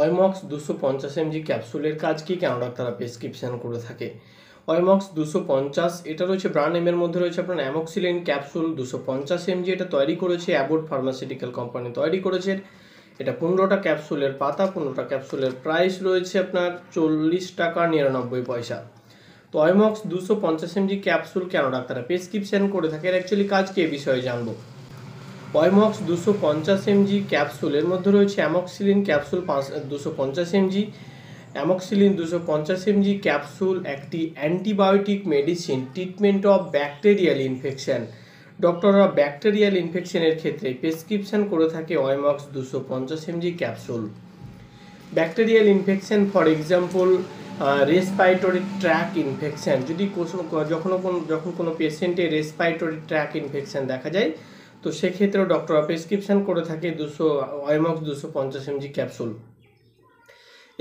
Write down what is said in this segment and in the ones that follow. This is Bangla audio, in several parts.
অয়মক্স দুশো পঞ্চাশ এমজি ক্যাপসুলের কাজ কি কেন ডাক্তাররা প্রেসক্রিপশান করে থাকে অয়মক্স দুশো পঞ্চাশ এটা রয়েছে ব্র্যান্ড নেমের মধ্যে রয়েছে আপনার অ্যামক্সিলিন ক্যাপসুল দুশো পঞ্চাশ এমজি এটা তৈরি করেছে অ্যাবোট ফার্মাসিউটিক্যাল কোম্পানি তৈরি করেছে এটা পনেরোটা ক্যাপসুলের পাতা পনেরোটা ক্যাপসুলের প্রাইস রয়েছে আপনার চল্লিশ টাকা নিরানব্বই পয়সা তো অয়মক্স দুশো পঞ্চাশ এমজি ক্যাপসুল কেন ডাক্তাররা প্রেসক্রিপশান করে থাকে এর অ্যাকচুয়ালি কাজ কি এ বিষয়ে জানবো অয়মক্স দুশো পঞ্চাশ এমজি ক্যাপসুল এর মধ্যে রয়েছে অ্যামক্সিলিন ক্যাপসুল পাঁচ দুশো পঞ্চাশ এমজি অ্যামক্সিলিন দুশো পঞ্চাশ এমজি ক্যাপসুল একটি antibiotic medicine treatment of bacterial infection ডক্টররা ব্যাকটেরিয়াল ইনফেকশনের ক্ষেত্রে প্রেসক্রিপশন করে থাকে অয়মক্স দুশো পঞ্চাশ MG capsule bacterial infection for example respiratory tract infection যদি যখন কোনো যখন কোনো পেশেন্টে রেসপাইটরি ট্র্যাক ইনফেকশান দেখা যায় তো সেক্ষেত্রেও ডক্টররা প্রেসক্রিপশান করে থাকে দুশো ওয়াইমক্স দুশো পঞ্চাশ এমজি ক্যাপসুল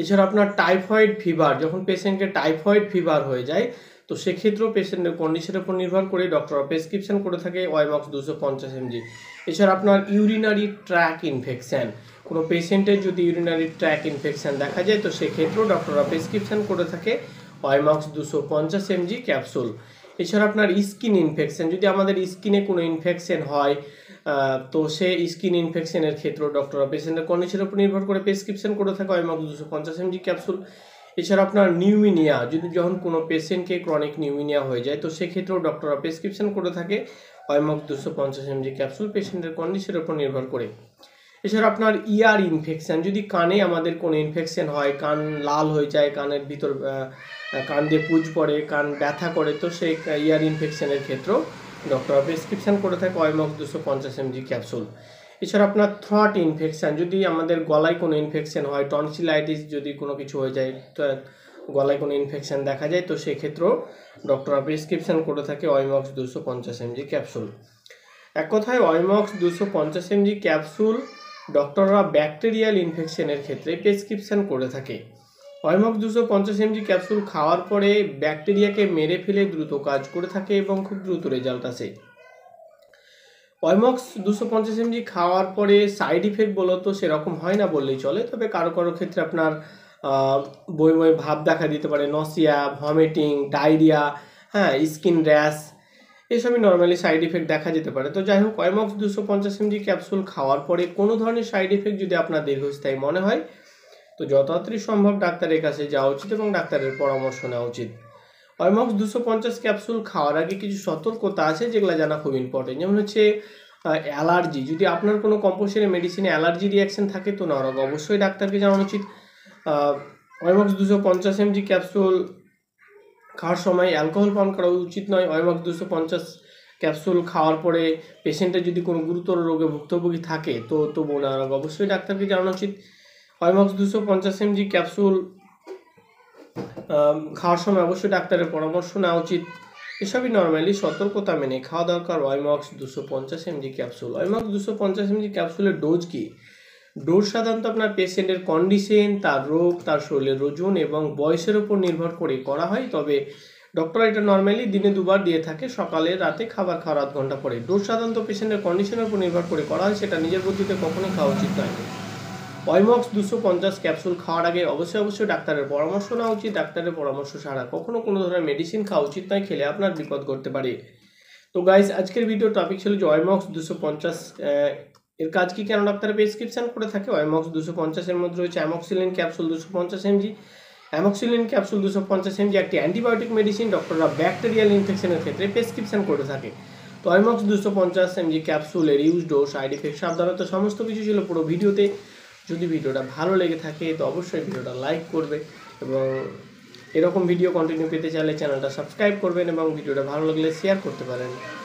এছাড়া আপনার টাইফয়েড ফিভার যখন পেশেন্টকে টাইফয়েড ফিভার হয়ে যায় তো সেক্ষেত্রেও পেশেন্টের কন্ডিশনের উপর নির্ভর করে ডক্টররা প্রেসক্রিপশান করে থাকে ওয়াইমক্স দুশো পঞ্চাশ এমজি এছাড়া আপনার ইউরিনারি ট্র্যাক ইনফেকশান কোনো পেশেন্টের যদি ইউরিনারি ট্র্যাক ইনফেকশান দেখা যায় তো সেক্ষেত্রেও ডক্টররা প্রেসক্রিপশান করে থাকে ওয়াইমক্স দুশো পঞ্চাশ এমজি ক্যাপসুল এছাড়া আপনার স্কিন ইনফেকশান যদি আমাদের স্কিনে কোনো ইনফেকশান হয় তো সে স্কিন ইনফেকশানের ক্ষেত্রেও ডক্টর পেশেন্টের কন্ডিশনের উপর নির্ভর করে প্রেসক্রিপশন করে থাকে মাত্র দুশো পঞ্চাশ এমজি ক্যাপসুল এছাড়া আপনার নিউমিনিয়া যদি যখন কোনো পেশেন্টকে ক্রনিক নিউমিনিয়া হয়ে যায় তো সেক্ষেত্রেও ডক্টররা প্রেসক্রিপশন করে থাকে অয়মক দুশো পঞ্চাশ এমজি ক্যাপসুল পেশেন্টের কন্ডিশনের উপর নির্ভর করে এছাড়া আপনার ইয়ার ইনফেকশান যদি কানে আমাদের কোনো ইনফেকশান হয় কান লাল হয়ে যায় কানের ভিতর কান দিয়ে পুজ পড়ে কান ব্যথা করে তো সেই ইয়ার ইনফেকশানের ক্ষেত্রেও ডক্টর প্রেসক্রিপশান করে থাকে অয়মক দুশো পঞ্চাশ এমজি ক্যাপসুল এছাড়া আপনার থ্রট ইনফেকশান যদি আমাদের গলায় কোনো ইনফেকশান হয় টনসিলাইটিস যদি কোনো কিছু হয়ে যায় গলায় কোনো ইনফেকশান দেখা যায় তো সেক্ষেত্রেও ডক্টর প্রেসক্রিপশান করে থাকে অয়মক্স দুশো পঞ্চাশ এমজি ক্যাপসুল এক কথায় অয়মক্স দুশো পঞ্চাশ এমজি ক্যাপসুল ডক্টররা ব্যাকটেরিয়াল ইনফেকশনের ক্ষেত্রে প্রেসক্রিপশান করে থাকে অয়মক দুশো পঞ্চাশ এমজি ক্যাপসুল খাওয়ার পরে ব্যাকটেরিয়াকে মেরে ফেলে দ্রুত কাজ করে থাকে এবং খুব দ্রুত রেজাল্ট আসে অয়মক্স দুশো পঞ্চাশ এমজি খাওয়ার পরে সাইড ইফেক্ট বলো তো সেরকম হয় না বললেই চলে তবে কারো কারো ক্ষেত্রে আপনার বই বই ভাব দেখা দিতে পারে নসিয়া ভমিটিং ডায়রিয়া হ্যাঁ স্কিন র্যাশ এসবই নর্মালি সাইড ইফেক্ট দেখা যেতে পারে তো যাই হোক অয়মক্স দুশো পঞ্চাশ এমজি ক্যাপসুল খাওয়ার পরে কোনো ধরনের সাইড ইফেক্ট যদি আপনার দীর্ঘস্থায়ী মনে হয় তো যত সম্ভব ডাক্তারের কাছে যাওয়া উচিত এবং ডাক্তারের পরামর্শ নেওয়া উচিত অয়মক্স দুশো পঞ্চাশ ক্যাপসুল খাওয়ার আগে কিছু সতর্কতা আছে যেগুলো জানা খুব ইম্পর্টেন্ট যেমন হচ্ছে অ্যালার্জি যদি আপনার কোনো কম্পোসারি মেডিসিনে অ্যালার্জি রিয়াকশন থাকে তো নরক অবশ্যই ডাক্তারকে জানানো উচিত অয়মক্স দুশো পঞ্চাশ এমজি ক্যাপসুল খাওয়ার সময় অ্যালকোহল পান করা উচিত নয় অয়মাক দুশো পঞ্চাশ ক্যাপসুল খাওয়ার পরে পেশেন্টের যদি কোনো গুরুতর রোগে ভুক্তভোগী থাকে তো তো ওনার অবশ্যই ডাক্তারকে জানানো উচিত অয়মক্স দুশো পঞ্চাশ এমজি ক্যাপসুল খাওয়ার সময় অবশ্যই ডাক্তারের পরামর্শ নেওয়া উচিত এসবই নর্মালি সতর্কতা মেনে খাওয়া দরকার অয়মক্স দুশো পঞ্চাশ এমজি ক্যাপসুল অয়মক্স দুশো পঞ্চাশ এমজি ক্যাপসুলের ডোজ কী ডোজ সাধারণত আপনার পেশেন্টের কন্ডিশন তার রোগ তার শরীরের ওজন এবং বয়সের উপর নির্ভর করে করা হয় তবে ডক্টর এটা নর্মালি দিনে দুবার দিয়ে থাকে সকালে রাতে খাবার খাওয়ার আধ ঘন্টা পরে ডোজ সাধারণত পেশেন্টের কন্ডিশনের উপর নির্ভর করে করা হয় সেটা নিজের বুদ্ধিতে কখনোই খাওয়া উচিত নয় অয়মক্স দুশো পঞ্চাশ ক্যাপসুল খাওয়ার আগে অবশ্যই অবশ্যই ডাক্তারের পরামর্শ নেওয়া উচিত ডাক্তারের পরামর্শ ছাড়া কখনও কোনো ধরনের মেডিসিন খাওয়া উচিত নয় খেলে আপনার বিপদ করতে পারে তো গাইস আজকের ভিডিও টপিক ছিল যে অয়মক্স দুশো পঞ্চাশ এর কাজ কি কেন ডাক্তার প্রেসক্রিপশন করে থাকে অ্যামক্স দুশো পঞ্চাশের মধ্যে রয়েছে অ্যামক্সিলিন ক্যাপসুল দুশো পঞ্চাশ এমজি অ্যামক্সিলিন ক্যাপসুল দুশো পঞ্চাশ এমজি একটি অ্যান্টিবায়োটিক মেডিসিন ডক্টররা ব্যাকটেরিয়াল ইনফেকশনের ক্ষেত্রে প্রেসক্রিপশন করে থাকে তো অ্যামক্স দুশো পঞ্চাশ এমজি ক্যাপসুলের ইউজ ডোজ সাইড ইফেক্ট সাবধানতা সমস্ত কিছু ছিল পুরো ভিডিওতে যদি ভিডিওটা ভালো লেগে থাকে তো অবশ্যই ভিডিওটা লাইক করবে এবং এরকম ভিডিও কন্টিনিউ পেতে চাইলে চ্যানেলটা সাবস্ক্রাইব করবেন এবং ভিডিওটা ভালো লাগলে শেয়ার করতে পারেন